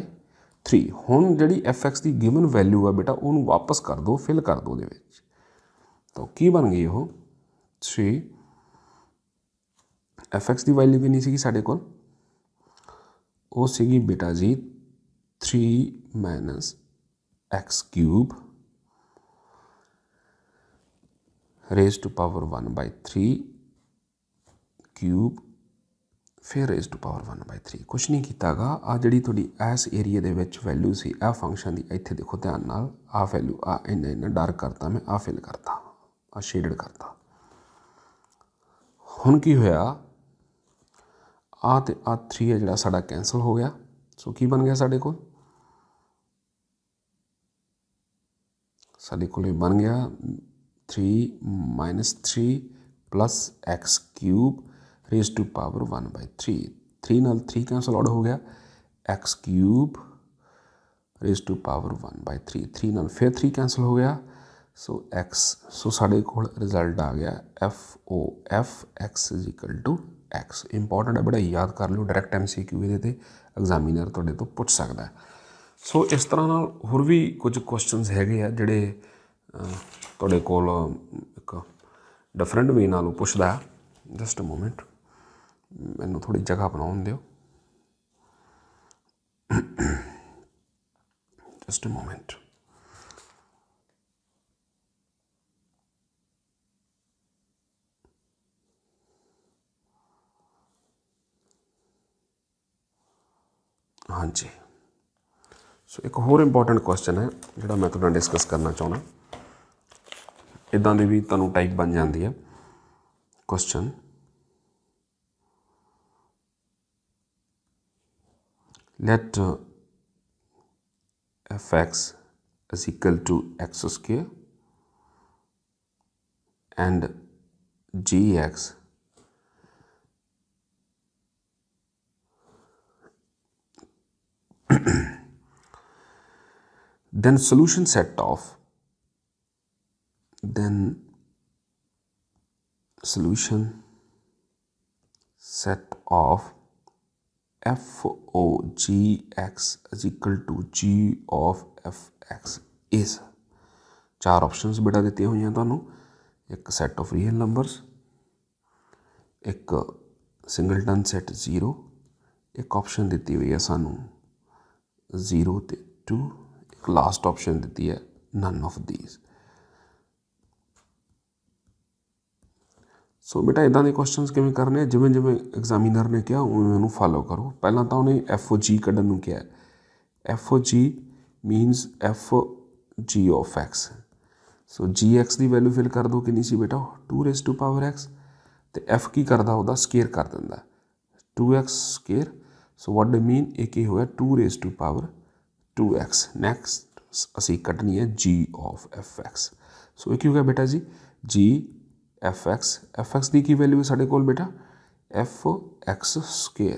3 ਹੁਣ ਜਿਹੜੀ fx ਦੀ ਗਿਵਨ ਵੈਲਿਊ ਆ ਬੇਟਾ ਉਹਨੂੰ ਵਾਪਸ ਕਰ ਦਿਓ ਫਿਲ ਕਰ ਦਿਓ ਦੇ ਵਿੱਚ ਤਾਂ ਕੀ ਬਣ ਗਈ ਉਹ 3 ਐਫ ਐਕਸ ਦੀ ਵੈਲਿਊ ਕਿੰਨੀ ਸੀਗੀ ਸਾਡੇ ਕੋਲ ਉਹ ਸੀਗੀ ਬੇਟਾ ਜੀ 3 X cube raise to power 1 by 3 cube ਫਿਰ ਰੇਜ਼ ਟੂ ਪਾਵਰ 1 ਬਾਈ 3 ਕੁਝ ਨਹੀਂ ਕੀਤਾਗਾ ਆ ਜਿਹੜੀ ਤੁਹਾਡੀ ਐਸ ਏਰੀਆ ਦੇ ਵਿੱਚ ਵੈਲਿਊ ਸੀ ਆ ਫੰਕਸ਼ਨ ਦੀ ਇੱਥੇ ਦੇਖੋ ਧਿਆਨ ਨਾਲ ਆ ਵੈਲਿਊ ਆ ਇੰਨਾ ਇੰਨਾ ਡਾਰਕ ਕਰਤਾ ਮੈਂ ਆ ਫਿਲ ਕਰਤਾ ਆ ਸ਼ੇਡਡ ਕਰਤਾ ਹੁਣ ਕੀ ਹੋਇਆ आते आ थ्री है ਹੈ सा कैंसल हो गया सो की बन गया साढ़े को ਕੋਲ ਸਾਡੇ ਕੋਲ ਇਹ थ्री ਗਿਆ plus X cube raise to power one by three three नाल थ्री कैंसल आउट हो गया X cube raise to power one by three three नाल फिर थ्री कैंसल हो गया सो एक्स सो साढ़े को रिजल्ट आ गया F O F X is equal to x important ਹੈ ਬੜਾ ਯਾਦ ਕਰ ਲਿਓ ਡਾਇਰੈਕਟ MCQ ਇਹਦੇ ਤੇ ਐਗਜ਼ਾਮੀਨਰ ਤੁਹਾਡੇ ਤੋਂ ਪੁੱਛ ਸਕਦਾ ਹੈ ਸੋ ਇਸ ਤਰ੍ਹਾਂ ਨਾਲ ਹੋਰ ਵੀ ਕੁਝ ਕੁਐਸਚਨਸ ਹੈਗੇ ਆ ਜਿਹੜੇ ਤੁਹਾਡੇ ਕੋਲ ਇੱਕ ਡਿਫਰੈਂਟ ਵੇ ਨਾਲ ਪੁੱਛਦਾ ਜਸਟ ਅ ਮੋਮੈਂਟ ਮੈਨੂੰ ਥੋੜੀ ਜਗ੍ਹਾ ਬਣਾਉਣ ਦਿਓ ਜਸਟ ਅ ਮੋਮੈਂਟ ਹਾਂਜੀ ਸੋ ਇੱਕ ਹੋਰ ਇੰਪੋਰਟੈਂਟ ਕੁਐਸਚਨ ਹੈ ਜਿਹੜਾ ਮੈਂ ਤੁਹਾਨੂੰ ਡਿਸਕਸ ਕਰਨਾ ਚਾਹਣਾ ਇਦਾਂ ਦੇ ਵੀ ਤੁਹਾਨੂੰ ਟਾਈਪ ਬਣ ਜਾਂਦੀ ਹੈ question let fx is equal to x square and gx then solution set of then solution set of f o g x is equal to g of f x is ਚਾਰ ਆਪਸ਼ਨਸ ਬੇਟਾ ਦਿੱਤੀਆਂ ਹੋਈਆਂ ਤੁਹਾਨੂੰ ਇੱਕ ਸੈੱਟ ਆਫ ਰੀਅਲ ਨੰਬਰਸ ਇੱਕ ਸਿੰਗਲਟਨ ਸੈੱਟ 0 ਇੱਕ ਆਪਸ਼ਨ ਦਿੱਤੀ ਹੋਈ ਹੈ ਸਾਨੂੰ 0 ਤੇ 2 ਇੱਕ ਲਾਸਟ ਆਪਸ਼ਨ ਦਿੱਤੀ ਹੈ ਨਨ ਆਫ ਥੀਸ ਸੋ ਬੇਟਾ ਇਦਾਂ ਦੇ ਕੁਐਸਚਨਸ ਕਿਵੇਂ ਕਰਨੇ ਜਿਵੇਂ ਜਿਵੇਂ ਐਗਜ਼ਾਮੀਨਰ ਨੇ ਕਿਹਾ ਉਹਨੂੰ ਫਾਲੋ ਕਰੋ ਪਹਿਲਾਂ ਤਾਂ ਉਹਨੇ ਜੀ ਕੱਢਣ ਨੂੰ ਕਿਹਾ G means G of X so X ਦੀ ਵੈਲਿਊ ਫਿਲ ਕਰ ਦੋ ਕਿੰਨੀ ਸੀ ਬੇਟਾ 2 ਰੇਸ ਟੂ ਪਾਵਰ ਐਕਸ ਤੇ ਐਫ ਕੀ ਕਰਦਾ ਉਹਦਾ ਸਕੇਅਰ ਕਰ ਦਿੰਦਾ 2x ਸਕੇਅਰ ਸੋ ਵਾਟ ਦੇ ਮੀਨ ਇਹ ਕੀ ਹੋਇਆ 2 raise to power 2x next ਅਸੀਂ ਕੱਢਣੀ ਹੈ g ਆਫ fx ਸੋ ਇਹ ਕੀ ਹੋ ਗਿਆ ਬੇਟਾ ਜੀ g fx fx ਦੀ ਕੀ ਵੈਲਿਊ ਹੈ ਸਾਡੇ ਕੋਲ ਬੇਟਾ fx2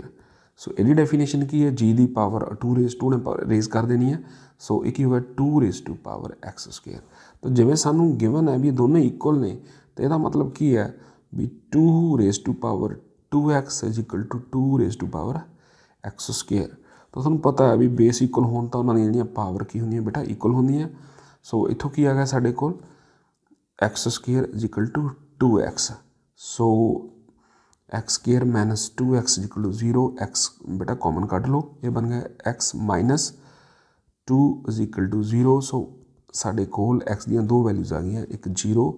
ਸੋ ਇਹਦੀ ਡੈਫੀਨੇਸ਼ਨ ਕੀ ਹੈ g ਦੀ ਪਾਵਰ 2 ਰੇਜ਼ 2 ਨੇ ਰੇਜ਼ ਕਰ ਦੇਣੀ ਹੈ ਸੋ ਇਹ ਕੀ ਹੋਇਆ 2 ਰੇਜ਼ ਟੂ ਪਾਵਰ x2 ਤਾਂ ਜਿਵੇਂ ਸਾਨੂੰ ਗਿਵਨ ਹੈ ਵੀ ਦੋਨੇ ਇਕੁਅਲ ਨੇ ਤੇ ਇਹਦਾ ਮਤਲਬ ਕੀ ਹੈ ਵੀ 2 raise to power 2x 2 raise to power x square ਤਾਂ ਤੁਹਾਨੂੰ ਪਤਾ ਹੈ ਵੀ ਬੇਸ ਇਕੁਅਲ ਹੋਣ ਤਾਂ ਉਹਨਾਂ ਦੀਆਂ ਜਿਹੜੀਆਂ ਪਾਵਰ ਕੀ ਹੁੰਦੀਆਂ ਬੇਟਾ ਇਕੁਅਲ ਹੁੰਦੀਆਂ ਸੋ ਇੱਥੋਂ ਕੀ ਆ ਗਿਆ ਸਾਡੇ ਕੋਲ x square 2x so x square 2x 0 x ਬੇਟਾ ਕਾਮਨ ਕੱਢ ਲਓ ਇਹ ਬਣ ਗਿਆ x 2 0 ਸੋ ਸਾਡੇ ਕੋਲ x ਦੀਆਂ ਦੋ ਵੈਲਿਊਜ਼ ਆ ਗਈਆਂ ਇੱਕ 0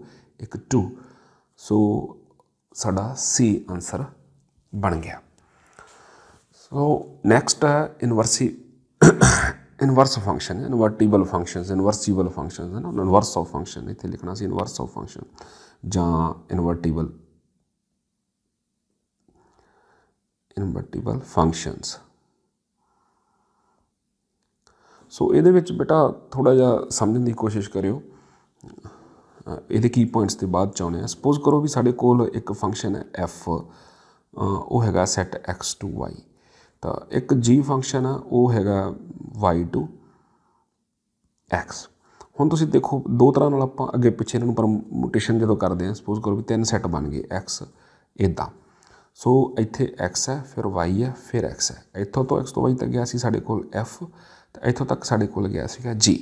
ਇੱਕ 2 ਸੋ ਸਾਡਾ C ਆਨਸਰ ਬਣ ਗਿਆ ਸੋ ਨੈਕਸਟ ਹੈ inverse inverse function invertible functions invertible functions ਹੈ ਨਾ ਇਨਵਰਸ ਆਫ ਫੰਕਸ਼ਨ ਇੱਥੇ ਲਿਖਣਾ ਸੀ ਇਨਵਰਸ ਆਫ ਫੰਕਸ਼ਨ ਜਾਂ ਇਨਵਰਟੀਬਲ ਇਨਵਰਟੀਬਲ ਫੰਕਸ਼ਨਸ ਸੋ ਇਹਦੇ ਵਿੱਚ ਬੇਟਾ ਥੋੜਾ ਜਿਹਾ ਸਮਝਣ ਦੀ ਕੋਸ਼ਿਸ਼ ਕਰਿਓ ਇਹਦੇ ਕੀ ਪੁਆਇੰਟਸ ਤੇ ਬਾਅਦ ਚਾਉਨੇ ਆ ਸਪੋਜ਼ ਕਰੋ ਵੀ ਸਾਡੇ ਕੋਲ ਇੱਕ ਫੰਕਸ਼ਨ ਹੈ f ਉਹ ਹੈਗਾ ਸੈਟ x ਟੂ y ਤਾਂ ਇੱਕ g ਫੰਕਸ਼ਨ ਆ ਉਹ ਹੈਗਾ ਟੂ x ਹੁਣ ਤੁਸੀਂ ਦੇਖੋ ਦੋ ਤਰ੍ਹਾਂ ਨਾਲ ਆਪਾਂ ਅੱਗੇ ਪਿੱਛੇ ਇਹਨਾਂ ਨੂੰ ਪਰਮੂਟੇਸ਼ਨ ਜਦੋਂ ਕਰਦੇ ਆ ਸਪੋਜ਼ ਕਰੋ ਵੀ ਤਿੰਨ ਸੈੱਟ ਬਣ ਗਏ x ਇਦਾਂ ਸੋ ਇੱਥੇ x ਹੈ ਫਿਰ y ਹੈ ਫਿਰ x ਹੈ ਇੱਥੋਂ ਤੋਂ x ਤੋਂ y ਤੱਕ ਗਿਆ ਸੀ ਸਾਡੇ ਕੋਲ f ਤੇ ਇੱਥੋਂ ਤੱਕ ਸਾਡੇ ਕੋਲ ਗਿਆ ਸੀਗਾ g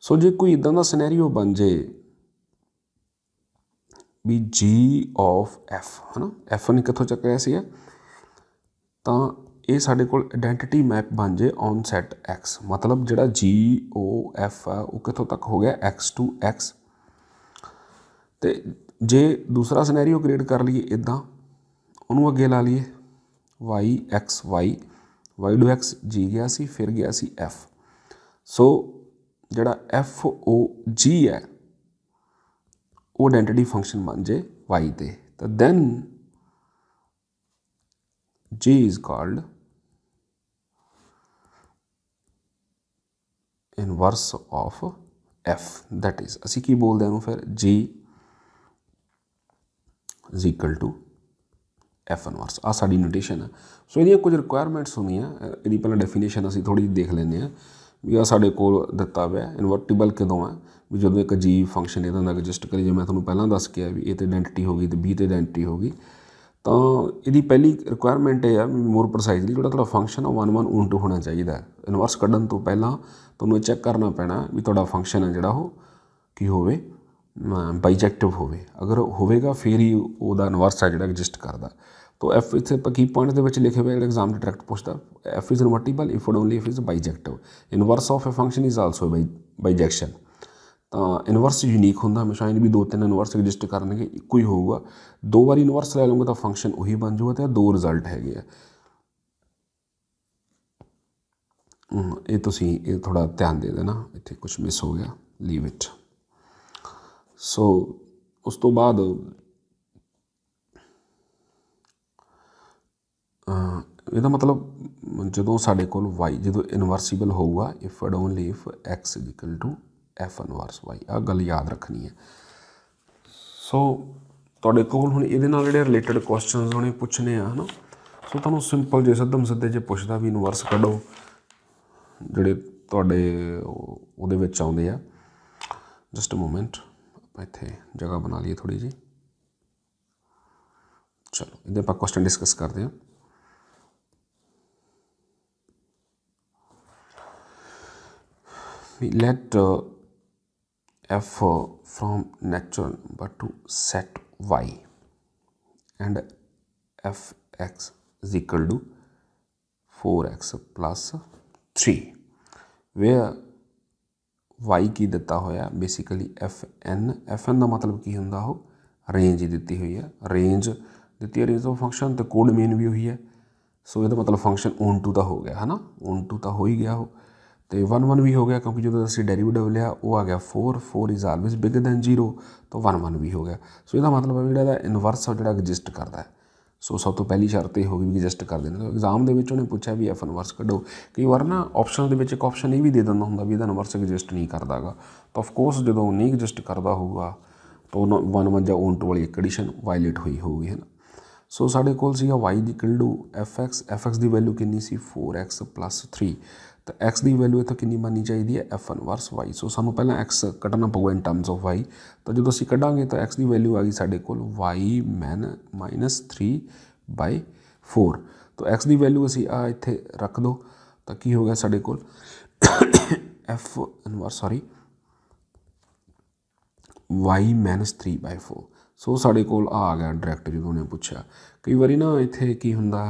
ਸੋ ਜੇ ਕੋਈ ਇਦਾਂ ਦਾ ਸਿਨੈਰੀਓ ਬਣ ਜੇ ਵੀ g ਆਫ f ਹਨਾ f ਨੇ ਕਿੱਥੋਂ ਚੱਕਿਆ ਸੀਗਾ ਤਾਂ ਇਹ ਸਾਡੇ ਕੋਲ ਆਇਡੈਂਟੀਟੀ ਮੈਪ ਬਣ ਜੇ ਔਨ ਸੈਟ x ਮਤਲਬ ਜਿਹੜਾ g o f ਉਹ ਕਿੱਥੋਂ ਤੱਕ ਹੋ ਗਿਆ x ਟੂ x ਤੇ ਜੇ ਦੂਸਰਾ ਸਿਨੈਰੀਓ ਕ੍ਰੀਏਟ ਕਰ ਲਈਏ ਇਦਾਂ ਉਹਨੂੰ ਅੱਗੇ ਲਾ ਲਈਏ y x y y to x g ਗਿਆ ਸੀ ਫਿਰ ਗਿਆ ਸੀ f ਸੋ ਜਿਹੜਾ f o g ਹੈ ਉਹ ਆਇਡੈਂਟੀਟੀ ਫੰਕਸ਼ਨ ਬਣ ਜੇ y ਤੇ ਤਾਂ then J is called inverse of f that is ਅਸੀਂ ਕੀ ਬੋਲਦੇ ਹਾਂ ਫਿਰ g is equal to f inverse ਆ ਸਾਡੀ ਨੋਟੇਸ਼ਨ ਹੈ ਸੋ ਇਹਦੀਆਂ ਕੁਝ ਰਿਕੁਆਇਰਮੈਂਟਸ ਹੁੰਦੀਆਂ ਇਹਦੀ ਪਹਿਲਾਂ ਡੈਫੀਨੇਸ਼ਨ ਅਸੀਂ ਥੋੜੀ ਜਿਹੀ ਦੇਖ ਲੈਂਦੇ ਹਾਂ ਵੀ ਆ ਸਾਡੇ ਕੋਲ ਦਿੱਤਾ ਹੋਇਆ ਇਨਵਰਟੀਬਲ ਕਦੋਂ ਹੈ ਵੀ ਜਦੋਂ ਇੱਕ g ਫੰਕਸ਼ਨ ਇਹਦਾ ਨਾਲ ਐਡਜਸਟ ਕਰੀ ਜੇ ਮੈਂ ਤੁਹਾਨੂੰ ਪਹਿਲਾਂ ਦੱਸ ਕੇ ਆ ਵੀ ਇਹ ਤੇ ਆਇਡੈਂਟੀਟੀ ਹੋ ਗਈ ਤੇ b ਤੇ ਆਇਡੈਂਟੀਟੀ ਹੋ ਗਈ ਤਾਂ ਇਹਦੀ ਪਹਿਲੀ ਰਿਕੁਆਇਰਮੈਂਟ ਇਹ ਆ ਵੀ ਮੋਰ ਪ੍ਰਸਾਈਜ਼ਲੀ ਜਿਹੜਾ ਤੁਹਾਡਾ ਫੰਕਸ਼ਨ ਆ 1112 ਹੋਣਾ ਚਾਹੀਦਾ ਇਨਵਰਸ ਕੱਢਣ ਤੋਂ ਪਹਿਲਾਂ ਤੁਹਾਨੂੰ ਇਹ ਚੈੱਕ ਕਰਨਾ ਪੈਣਾ ਵੀ ਤੁਹਾਡਾ ਫੰਕਸ਼ਨ ਆ ਜਿਹੜਾ ਉਹ ਕੀ ਹੋਵੇ ਬਾਈਜੈਕਟਿਵ ਹੋਵੇ ਅਗਰ ਹੋਵੇਗਾ ਫਿਰ ਹੀ ਉਹਦਾ ਇਨਵਰਸ ਆ ਜਿਹੜਾ ਐਗਜ਼ਿਸਟ ਕਰਦਾ ਤਾਂ ਐਫ ਇੱਥੇ ਕੀ ਪੁਆਇੰਟ ਦੇ ਵਿੱਚ ਲਿਖੇ ਹੋਇਆ ਐਗਜ਼ਾਮ ਦੇ ਡਾਇਰੈਕਟ ਪੁੱਛਦਾ F is multiple if only if is bijective inverse of a function is also bijection ਤਾਂ ਇਨਵਰਸ ਯੂਨੀਕ ਹੁੰਦਾ ਹਮੇਸ਼ਾ ਇਹ ਵੀ ਦੋ ਤਿੰਨ ਇਨਵਰਸ ਐਗਜ਼ਿਸਟ ਕਰਨਗੇ ਇੱਕੋ ਹੀ ਹੋਊਗਾ ਦੋ ਵਾਰੀ ਇਨਵਰਸ ਲੈ ਲਵਾਂਗੇ ਤਾਂ ਫੰਕਸ਼ਨ ਉਹੀ ਬਣ ਜਾਊਗਾ ਤੇ ਦੋ ਰਿਜ਼ਲਟ ਹੈਗੇ ਆ ਇਹ ਤੁਸੀਂ ਇਹ ਥੋੜਾ ਧਿਆਨ ਦੇ ਦੇਣਾ ਇੱਥੇ ਕੁਝ ਮਿਸ ਹੋ ਗਿਆ ਲੀਵ ਇਟ ਸੋ ਉਸ ਤੋਂ ਬਾਅਦ ਇਹਦਾ ਮਤਲਬ ਜਦੋਂ ਸਾਡੇ ਕੋਲ y ਜਦੋਂ ਇਨਵਰਸੀਬਲ ਹੋਊਗਾ if and only if x F inverse y ਆ ਗੱਲ ਯਾਦ ਰੱਖਣੀ ਹੈ ਸੋ ਤੁਹਾਡੇ ਕੋਲ ਹੁਣ ਇਹਦੇ ਨਾਲ ਜਿਹੜੇ ਰਿਲੇਟਡ ਕੁਐਸਚਨਸ ਹੋਣੇ ਪੁੱਛਨੇ ਆ ਹਨਾ ਸੋ ਤੁਹਾਨੂੰ ਸਿੰਪਲ ਜੇ ਸਦਮ ਸਦੇ ਜੇ ਪੁੱਛਦਾ ਵੀ ਇਨਵਰਸ ਕੱਢੋ ਜਿਹੜੇ ਤੁਹਾਡੇ ਉਹਦੇ ਵਿੱਚ ਆਉਂਦੇ ਆ ਜਸਟ ਅ ਮੂਮੈਂਟ ਆਪਾਂ ਇੱਥੇ ਜਗ੍ਹਾ ਬਣਾ ਲਈਏ ਥੋੜੀ ਜੀ ਚਲੋ ਇਹਦੇ ਆਪਾਂ ਕੁਐਸਚਨ ਡਿਸਕਸ ਕਰਦੇ ਆ let uh, f from natural but to set y and fx is equal to 4x plus 3 where y ਕੀ ਦਿੱਤਾ ਹੋਇਆ ਬੇਸਿਕਲੀ fn fn ਦਾ ਮਤਲਬ ਕੀ ਹੁੰਦਾ ਉਹ ਰੇਂਜ ਦਿੱਤੀ ਹੋਈ ਹੈ ਰੇਂਜ ਦਿੱਤੀ ਹੈ ਰੇਂਜ ਆਫ ਫੰਕਸ਼ਨ ਤੇ ਕੋਡ ਮੇਨ ਵੀ ਹੋਈ ਹੈ ਸੋ ਇਹਦਾ ਮਤਲਬ ਫੰਕਸ਼ਨ on to ਦਾ ਹੋ ਗਿਆ ਹਨਾ on to ਤਾਂ ਹੋ ਹੀ ਗਿਆ ਉਹ ਤੇ 1 1 ਵੀ ਹੋ ਗਿਆ ਕਿਉਂਕਿ ਜਦੋਂ ਅਸੀਂ ਡੈਰੀਵੇਟਿਵ ਲਿਆ ਉਹ ਆ ਗਿਆ 4 4 ਇਜ਼ ਆਲਵੇਸ ਬਿਗਰ ਦੈਨ 0 ਤਾਂ 1 1 ਵੀ ਹੋ ਗਿਆ ਸੋ ਇਹਦਾ ਮਤਲਬ ਹੈ ਜਿਹੜਾ ਦਾ ਇਨਵਰਸ ਆ ਜਿਹੜਾ ਐਗਜ਼ਿਸਟ ਕਰਦਾ ਹੈ ਸੋ ਸਭ ਤੋਂ ਪਹਿਲੀ ਸ਼ਰਤ ਇਹ ਹੋਗੀ ਵੀ ਐਗਜ਼ਿਸਟ ਕਰ ਦੇਣਾ ਤਾਂ ਐਗਜ਼ਾਮ ਦੇ ਵਿੱਚ ਉਹਨੇ ਪੁੱਛਿਆ ਵੀ ਐਫ ਇਨਵਰਸ ਕੱਢੋ ਕਈ ਵਾਰ ਨਾ ਆਪਸ਼ਨ ਦੇ ਵਿੱਚ ਇੱਕ ਆਪਸ਼ਨ ਇਹ ਵੀ ਦੇ ਦਿੰਦਾ ਹੁੰਦਾ ਵੀ ਇਹਦਾ ਇਨਵਰਸ ਐਗਜ਼ਿਸਟ ਨਹੀਂ ਕਰਦਾਗਾ ਤਾਂ ਆਫ ਕੋਰਸ ਜਦੋਂ ਨਹੀਂ ਐਗਜ਼ਿਸਟ ਕਰਦਾ ਹੋਊਗਾ ਤਾਂ ਉਹ 1 1 ਜਾਂ 1 ਟੂ ਵਾਲੀ ਕੰਡੀਸ਼ਨ ਵਾਇਲੇਟ ਹੋਈ ਹੋਊਗੀ ਹੈ ਨਾ ਸੋ ਸਾਡੇ ਕੋਲ ਸੀਗਾ y equal to fx fx ਦੀ ਵੈਲਿਊ ਕਿੰਨੀ ਸੀ 4x 3 ਤਾਂ x ਦੀ ਵੈਲਿਊ ਇੱਥੇ ਕਿੰਨੀ ਮੰਨੀ ਚਾਹੀਦੀ ਹੈ f1 ਵਰਸ y ਸੋ ਸਾਨੂੰ ਪਹਿਲਾਂ x ਕੱਢਣਾ ਪਊਗਾ ਇਨ ਟਰਮਸ ਆਫ y ਤਾਂ ਜਦੋਂ ਅਸੀਂ ਕੱਢਾਂਗੇ ਤਾਂ x ਦੀ ਵੈਲਿਊ ਆ ਗਈ ਸਾਡੇ ਕੋਲ y ਮੈਨ -3/4 ਤਾਂ x ਦੀ ਵੈਲਿਊ ਅਸੀਂ ਆ ਇੱਥੇ ਰੱਖ ਦੋ ਤਾਂ ਕੀ ਹੋ ਗਿਆ ਸਾਡੇ ਕੋਲ f inverse sorry y 3/4 so ਸਾਡੇ ਕੋਲ ਆ ਆ ਗਿਆ ਡਾਇਰੈਕਟ ਜਦੋਂ ਉਹਨੇ ਪੁੱਛਿਆ ਕਈ ਵਾਰੀ ਨਾ ਇੱਥੇ ਕੀ ਹੁੰਦਾ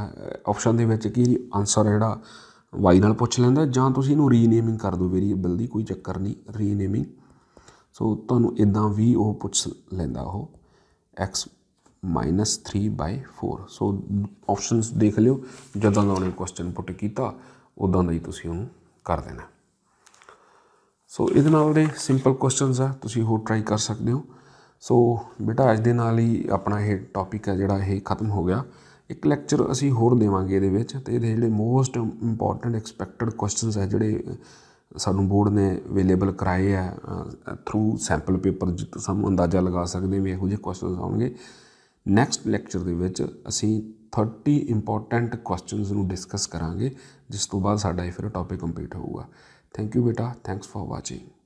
ਆਪਸ਼ਨ ਦੇ ਵਿੱਚ ਕੀ ਆਨਸਰ ਜਿਹੜਾ y ਨਾਲ ਪੁੱਛ ਲੈਂਦਾ ਜਾਂ ਤੁਸੀਂ ਇਹਨੂੰ ਰੀਨੇਮਿੰਗ ਕਰ ਦਿਓ ਵੇਰੀਏਬਲ ਦੀ ਕੋਈ ਚੱਕਰ ਨਹੀਂ ਰੀਨੇਮਿੰਗ ਸੋ ਤੁਹਾਨੂੰ ਇਦਾਂ ਵੀ ਉਹ ਪੁੱਛ ਲੈਂਦਾ ਉਹ x 3/4 ਸੋ ਆਪਸ਼ਨਸ ਦੇਖ ਲਿਓ ਜਦੋਂ ਦਾ ਉਹਨੇ ਕੁਐਸਚਨ ਪੁੱਟ ਕੀਤਾ ਉਦਾਂ ਦਾ ਹੀ ਤੁਸੀਂ ਉਹਨੂੰ ਕਰ ਦੇਣਾ ਸੋ ਇਹਦੇ ਨਾਲ ਦੇ ਸਿੰਪਲ ਕੁਐਸਚਨਸ ਆ ਤੁਸੀਂ ਹੋਰ ਟਰਾਈ ਕਰ ਸਕਦੇ ਹੋ ਸੋ ਬੇਟਾ ਅੱਜ ਦੇ ਨਾਲ ਹੀ ਆਪਣਾ ਇਹ ਟੌਪਿਕ ਹੈ ਜਿਹੜਾ ਇਹ ਖਤਮ ਹੋ ਗਿਆ ਇੱਕ ਲੈਕਚਰ ਅਸੀਂ ਹੋਰ ਦੇਵਾਂਗੇ ਇਹਦੇ ਵਿੱਚ ਤੇ ਇਹਦੇ ਜਿਹੜੇ ਮੋਸਟ ਇੰਪੋਰਟੈਂਟ ਐਕਸਪੈਕਟਡ ਕੁਐਸਚਨਸ ਆ ਜਿਹੜੇ ਸਾਨੂੰ ਬੋਰਡ ਨੇ ਅਵੇਲੇਬਲ ਕਰਾਏ ਆ ਥਰੂ ਸੈਂਪਲ ਪੇਪਰ ਜਿੱਤ ਸਾਨੂੰ ਅੰਦਾਜ਼ਾ ਲਗਾ ਸਕਦੇ ਵੀ ਇਹੋ ਜਿਹੇ ਕੁਐਸਚਨਸ ਆਉਣਗੇ ਨੈਕਸਟ ਲੈਕਚਰ ਦੇ ਵਿੱਚ ਅਸੀਂ 30 ਇੰਪੋਰਟੈਂਟ ਕੁਐਸਚਨਸ ਨੂੰ ਡਿਸਕਸ ਕਰਾਂਗੇ ਜਿਸ ਤੋਂ ਬਾਅਦ ਸਾਡਾ ਇਹ ਫਿਰ ਟੌਪਿਕ ਕੰਪਲੀਟ ਹੋਊਗਾ ਥੈਂਕ ਯੂ ਬੇਟਾ ਥੈਂਕਸ ਫॉर ਵਾਚਿੰਗ